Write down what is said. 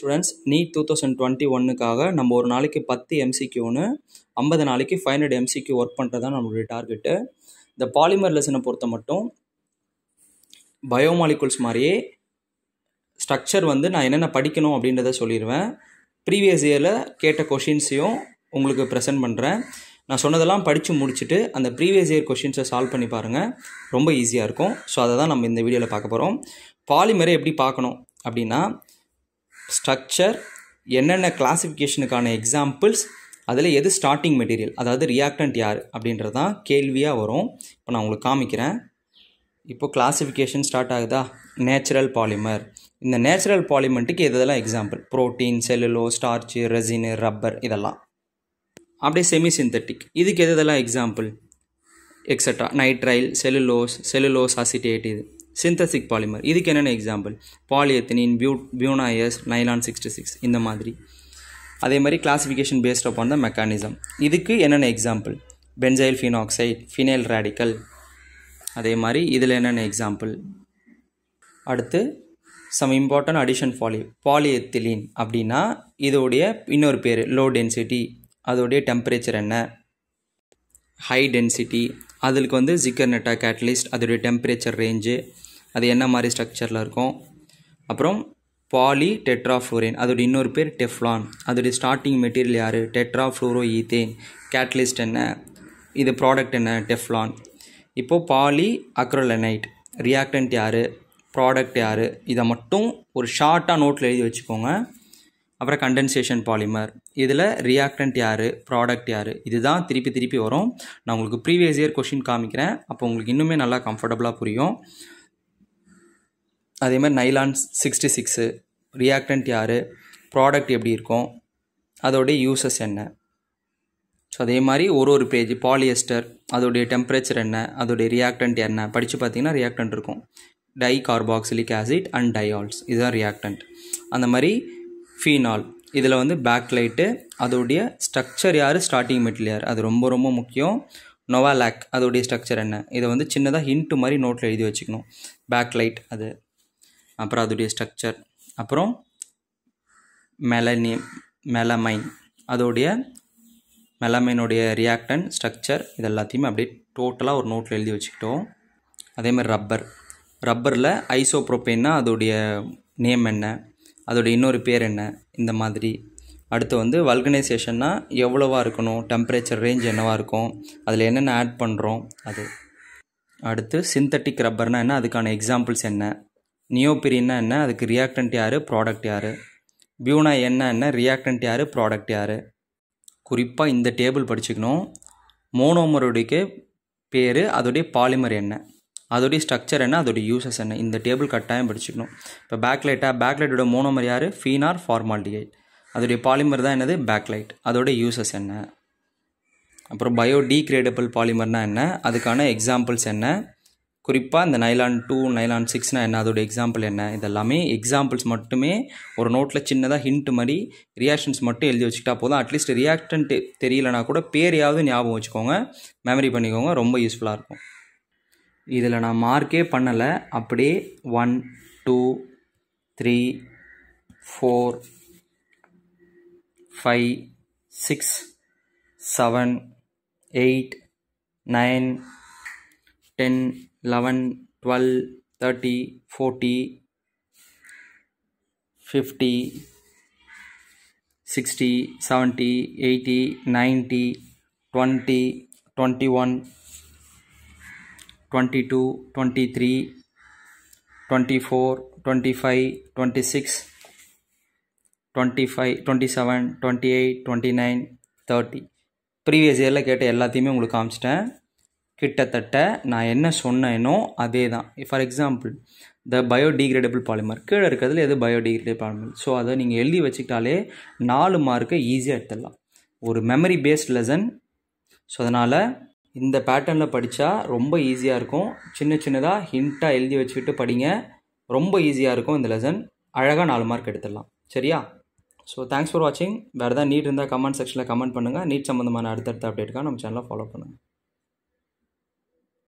students need two thousand twenty ஒன்னுக்காக நம்ம ஒரு நாளைக்கு பத்து எம்சிக்யூன்னு ஐம்பது நாளைக்கு ஃபைவ் ஹண்ட்ரட் எம்சிக்யூ ஒர்க் பண்ணுறது தான் நம்மளுடைய டார்கெட்டு இந்த பாலிமர் லெசனை பொறுத்த மட்டும் பயோமாலிகுல்ஸ் மாதிரியே ஸ்ட்ரக்சர் வந்து நான் என்னென்ன படிக்கணும் அப்படின்றத சொல்லிடுவேன் ப்ரீவியஸ் இயரில் கேட்ட கொஷின்ஸையும் உங்களுக்கு ப்ரெசென்ட் பண்ணுறேன் நான் சொன்னதெல்லாம் படித்து முடிச்சுட்டு அந்த ப்ரீவியஸ் இயர் கொஷின்ஸை சால்வ் பண்ணி பாருங்கள் ரொம்ப ஈஸியாக இருக்கும் ஸோ அதை தான் நம்ம இந்த வீடியோவில் பார்க்க போகிறோம் பாலிமரை எப்படி பார்க்கணும் அப்படின்னா ஸ்ட்ரக்சர் என்னென்ன கிளாஸிஃபிகேஷனுக்கான எக்ஸாம்பிள்ஸ் அதில் எது ஸ்டார்டிங் மெட்டீரியல் அதாவது ரியாக்டன்ட் யார் அப்படின்றது தான் கேள்வியாக வரும் இப்போ நான் உங்களுக்கு காமிக்கிறேன் இப்போ கிளாஸிஃபிகேஷன் ஸ்டார்ட் ஆகுதா நேச்சுரல் பாலிமர் இந்த நேச்சுரல் பாலிமெண்ட்டுக்கு எதெல்லாம் example protein cellulose starch resin rubber இதெல்லாம் அப்படியே செமி சிந்தட்டிக் இதுக்கு எதெல்லாம் example extra nitrile cellulose cellulose acetate இது சிந்தசிக் பாலிமர் இதுக்கு என்னென்ன எக்ஸாம்பிள் பாலியத்தினின் பியூ பியூனாயஸ் நைலான் சிக்ஸ்டி சிக்ஸ் இந்த மாதிரி அதே மாதிரி classification based upon the mechanism இதுக்கு என்னென்ன example benzyl phenoxide phenyl radical அதே மாதிரி இதில் என்னென்ன எக்ஸாம்பிள் அடுத்து சம் இம்பார்ட்டன்ட் அடிஷன் பாலி பாலியத்திலீன் அப்படின்னா இதோடைய இன்னொரு பேர் லோ டென்சிட்டி அதோடைய டெம்பரேச்சர் என்ன ஹை டென்சிட்டி அதுக்கு வந்து ஜிக்கர் நெட்டா கேட்லிஸ்ட் அதோடைய டெம்பரேச்சர் ரேஞ்சு அது என்ன மாதிரி ஸ்ட்ரக்சரில் இருக்கும் அப்புறம் பாலி டெட்ராஃப்ளோரின் அதோட இன்னொரு பேர் டெஃப்லான் அதோடைய ஸ்டார்டிங் மெட்டீரியல் யார் டெட்ராஃப்ளோரோ ஈத்தேன் கேட்லிஸ்ட் என்ன இது ப்ராடக்ட் என்ன டெஃப்லான் இப்போது பாலி அக்ரோலனைட் ரியாக்டன்ட் யார் ப்ராடக்ட் யார் இதை மட்டும் ஒரு ஷார்ட்டாக நோட்டில் எழுதி வச்சுக்கோங்க அப்புறம் கண்டென்சேஷன் பாலிமர் இதில் ரியாக்டன்ட் யார் ப்ராடக்ட் யார் இதுதான் திருப்பி திருப்பி வரும் நான் உங்களுக்கு ப்ரீவியஸ் இயர் கொஷின் காமிக்கிறேன் அப்போ உங்களுக்கு இன்னுமே நல்லா கம்ஃபர்டபுளாக புரியும் அதே மாதிரி நைலான் சிக்ஸ்டி சிக்ஸு ரியாக்டன்ட் யார் ப்ராடக்ட் எப்படி இருக்கும் அதோடைய யூசஸ் என்ன ஸோ அதே மாதிரி ஒரு ஒரு பேஜ் பாலியஸ்டர் அதோடைய டெம்பரேச்சர் என்ன அதோடைய ரியாக்டன்ட் என்ன படித்து பார்த்தீங்கன்னா ரியாக்டன்ட் இருக்கும் di carboxylic acid and diols இதுதான் ரியாக்டன்ட் அந்த மாதிரி ஃபீனால் இதில் வந்து பேக் லைட்டு அதோடைய ஸ்ட்ரக்சர் யார் ஸ்டார்டிங் மெட்டீரியல் யார் அது ரொம்ப ரொம்ப முக்கியம் நொவாலாக் அதோடைய ஸ்ட்ரக்சர் என்ன இதை வந்து சின்னதாக ஹிண்ட்டு மாதிரி நோட்டில் எழுதி வச்சுக்கணும் பேக் லைட் அது அப்புறம் அதோடைய ஸ்ட்ரக்சர் அப்புறம் மெலனி மெலமைன் அதோடைய மெலமைனுடைய ரியாக்டன் ஸ்ட்ரக்சர் இது எல்லாத்தையுமே அப்படியே டோட்டலாக ஒரு நோட்டில் எழுதி வச்சுக்கிட்டோம் அதேமாதிரி ரப்பர் ரப்பரில் ஐசோப்ரோபேன்னா அதோடைய நேம் என்ன அதோடய இன்னொரு பேர் என்ன இந்த மாதிரி அடுத்து வந்து வல்கனைசேஷன்னா எவ்வளோவா இருக்கணும் டெம்பரேச்சர் ரேஞ்ச் என்னவாக இருக்கும் அதில் என்னென்ன ஆட் பண்ணுறோம் அது அடுத்து சிந்தட்டிக் ரப்பர்னால் என்ன அதுக்கான எக்ஸாம்பிள்ஸ் என்ன நியோபிரின்னா என்ன அதுக்கு ரியாக்டன்ட் யார் ப்ராடக்ட் யார் பியூனா என்ன என்ன ரியாக்டன்ட் யார் ப்ராடக்ட் யார் குறிப்பாக இந்த டேபிள் படிச்சுக்கணும் மோனோமருடைய பேர் அதோடைய பாலிமர் என்ன அதோடைய ஸ்ட்ரக்சர் என்ன அதோடைய யூசஸ் என்ன இந்த டேபிள் கட்டாயம் படிச்சுக்கணும் இப்போ பேக்லைட்டாக பேக்லைட்டோட மோனோமர் யார் ஃபீனார் ஃபார்மால்டிகைட் அதோடைய பாலிமர் தான் என்னது பேக்லைட் அதோடைய யூசஸ் என்ன அப்புறம் பயோ டீக்ரேடபிள் பாலிமர்னால் என்ன அதுக்கான எக்ஸாம்பிள்ஸ் என்ன குறிப்பாக இந்த நைலான் டூ நைலான் சிக்ஸ்னால் என்ன அதோடய எக்ஸாம்பிள் என்ன இதெல்லாமே எக்ஸாம்பிள்ஸ் மட்டுமே ஒரு நோட்டில் சின்னதாக ஹிண்ட் மாதிரி ரியாக்ஷன்ஸ் மட்டும் எழுதி வச்சுக்கிட்டா போதும் அட்லீஸ்ட் ரியாக்டன்ட்டு தெரியலனா கூட பேரையாவது ஞாபகம் வச்சுக்கோங்க மெமரி பண்ணிக்கோங்க ரொம்ப யூஸ்ஃபுல்லாக இருக்கும் இதில் நான் மார்க்கே பண்ணலை அப்படியே one two three four five six seven eight nine ten eleven twelve thirty forty fifty sixty seventy eighty ninety twenty twenty one two three four five six twenty five 25 seven 25 eight 28 nine thirty previous இயரில் கேட்ட எல்லாத்தையுமே உங்களுக்கு காமிச்சிட்டேன் கிட்டத்தட்ட நான் என்ன சொன்னேனோ அதே தான் for example the biodegradable polymer கீழே இருக்கிறதுல எது பயோடிகிரேடபிள் பாலிமர் ஸோ அதை நீங்கள் எழுதி வச்சுக்கிட்டாலே நாலு மார்க்கை ஈஸியாக எடுத்துடலாம் ஒரு மெமரி பேஸ்ட் லெசன் ஸோ அதனால் இந்த பேட்டர்னில் படித்தா ரொம்ப ஈஸியாக இருக்கும் சின்ன சின்னதாக ஹிண்ட்டாக எழுதி வச்சுக்கிட்டு படிங்க ரொம்ப ஈஸியாக இருக்கும் இந்த லெசன் அழகாக நாலு மார்க் எடுத்துடலாம் சரியா ஸோ தேங்க்ஸ் ஃபார் வாட்சிங் வேறு ஏதாவது நீட் இருந்தால் கமெண்ட் செக்ஷனில் கமெண்ட் பண்ணுங்கள் நீட் சம்மந்தமான அடுத்தடுத்த அப்டேட்டுக்காக நம்ம சேனலை ஃபாலோ பண்ணுங்கள்